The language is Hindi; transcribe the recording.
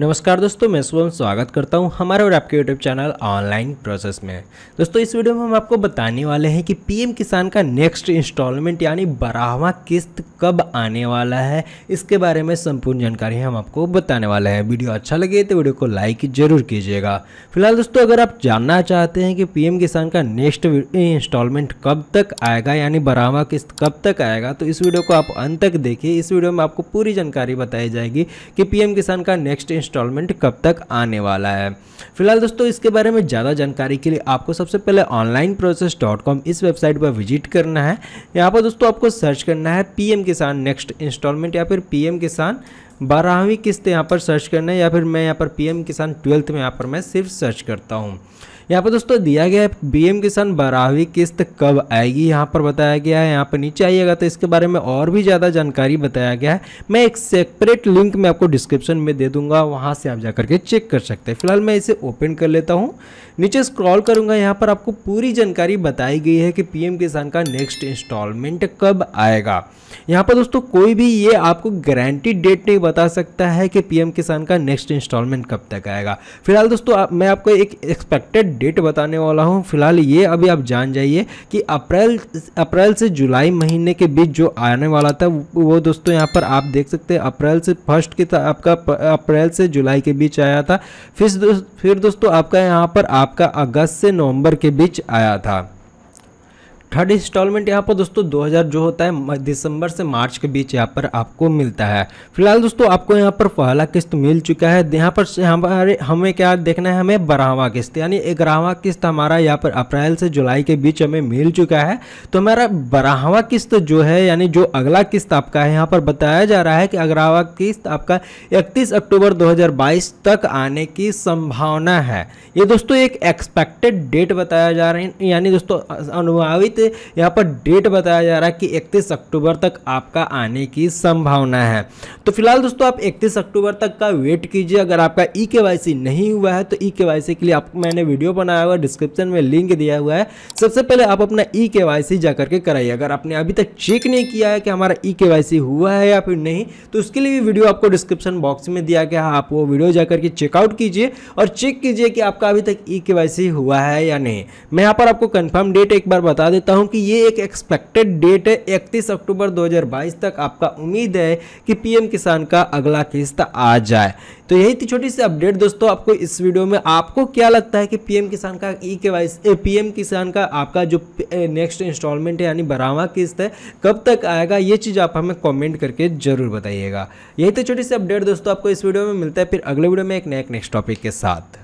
नमस्कार दोस्तों मैं शुभम स्वागत करता हूं हमारे और आपके यूट्यूब चैनल ऑनलाइन प्रोसेस में दोस्तों इस वीडियो में हम आपको बताने वाले हैं कि पीएम किसान का नेक्स्ट इंस्टॉलमेंट यानी बारहवा किस्त कब आने वाला है इसके बारे में संपूर्ण जानकारी हम आपको बताने वाले हैं वीडियो अच्छा लगे तो वीडियो को लाइक जरूर कीजिएगा फिलहाल दोस्तों अगर आप जानना चाहते हैं कि पीएम किसान का नेक्स्ट इंस्टॉलमेंट कब तक आएगा यानी बारहवा किस्त कब तक आएगा तो इस वीडियो को आप अंत तक देखिए इस वीडियो में आपको पूरी जानकारी बताई जाएगी कि पी किसान का नेक्स्ट इंस्टॉलमेंट कब तक आने वाला है फिलहाल दोस्तों इसके बारे में ज़्यादा जानकारी के लिए आपको सबसे पहले ऑनलाइन प्रोसेस डॉट कॉम इस वेबसाइट पर विजिट करना है यहाँ पर दोस्तों आपको सर्च करना है पी किसान नेक्स्ट इंस्टॉलमेंट या फिर पी किसान बारहवीं किस्त यहाँ पर सर्च करना है या फिर मैं यहाँ पर पी किसान ट्वेल्थ में यहाँ पर मैं सिर्फ सर्च करता हूँ यहाँ पर दोस्तों दिया गया है बी किसान बारहवीं किस्त कब आएगी यहाँ पर बताया गया है यहाँ पर नीचे आइएगा तो इसके बारे में और भी ज़्यादा जानकारी बताया गया है मैं एक सेपरेट लिंक मैं आपको डिस्क्रिप्शन में दे दूंगा वहाँ से आप जा के चेक कर सकते हैं फिलहाल मैं इसे ओपन कर लेता हूँ नीचे स्क्रॉल करूँगा यहाँ पर आपको पूरी जानकारी बताई गई है कि पीएम किसान का नेक्स्ट इंस्टॉलमेंट कब आएगा यहाँ पर दोस्तों कोई भी ये आपको गारंटी डेट नहीं बता सकता है कि पीएम किसान का नेक्स्ट इंस्टॉलमेंट कब तक आएगा फिलहाल दोस्तों मैं आपको एक एक्सपेक्टेड डेट बताने वाला हूँ फिलहाल ये अभी आप जान जाइए कि अप्रैल अप्रैल से जुलाई महीने के बीच जो आने वाला था वो दोस्तों यहाँ पर आप देख सकते हैं अप्रैल से फर्स्ट की था आपका अप्रैल से जुलाई के बीच आया था फिर दो फिर दोस्तों आपका यहाँ पर आपका अगस्त से नवंबर के बीच आया था थर्ड इंस्टॉलमेंट यहाँ पर दोस्तों 2000 जो होता है दिसंबर से मार्च के बीच यहाँ पर आपको मिलता है फिलहाल दोस्तों आपको यहाँ पर पहला किस्त मिल चुका है यहाँ पर हमारे हमें क्या देखना है हमें बारहवा किस्त यानी ग्यारहवा किस्त हमारा यहाँ पर अप्रैल से जुलाई के बीच हमें मिल चुका है तो हमारा बारहवा किस्त जो है यानी जो अगला किस्त आपका है यहाँ पर बताया जा रहा है कि अग्रहवा किस्त आपका इकतीस अक्टूबर दो तक आने की संभावना है ये दोस्तों एक एक्सपेक्टेड डेट बताया जा रहा है यानी दोस्तों अनुभावित यहाँ पर डेट बताया जा रहा है कि इकतीस अक्टूबर तक आपका आने की संभावना है तो फिलहाल दोस्तों आप इकतीस अक्टूबर तक का वेट कीजिए अगर आपका ई e के नहीं हुआ है तो ई e के के लिए आपको मैंने वीडियो बनाया हुआ डिस्क्रिप्शन में लिंक दिया हुआ है सबसे पहले आप अपना ई e के जा करके कराइए अगर आपने अभी तक चेक नहीं किया है कि हमारा ई के हुआ है या फिर नहीं तो उसके लिए भी वीडियो आपको डिस्क्रिप्शन बॉक्स में दिया गया है आप वो वीडियो जाकर के चेकआउट कीजिए और चेक कीजिए कि आपका अभी तक ई के हुआ है या नहीं मैं यहाँ पर आपको कन्फर्म डेट एक बार बता देता सकता हूं कि ये एक एक्सपेक्टेड डेट है इकतीस अक्टूबर 2022 तक आपका उम्मीद है कि पीएम किसान का अगला किस्त आ जाए तो यही थी छोटी सी अपडेट दोस्तों आपको इस वीडियो में आपको क्या लगता है कि पीएम किसान का ई के वाई पीएम किसान का आपका जो नेक्स्ट इंस्टॉलमेंट है यानी बारहवा किस्त है कब तक आएगा ये चीज़ आप हमें कमेंट करके ज़रूर बताइएगा यही तो छोटी सी अपडेट दोस्तों आपको इस वीडियो में मिलता है फिर अगले वीडियो में एक नए नेक्स्ट टॉपिक के साथ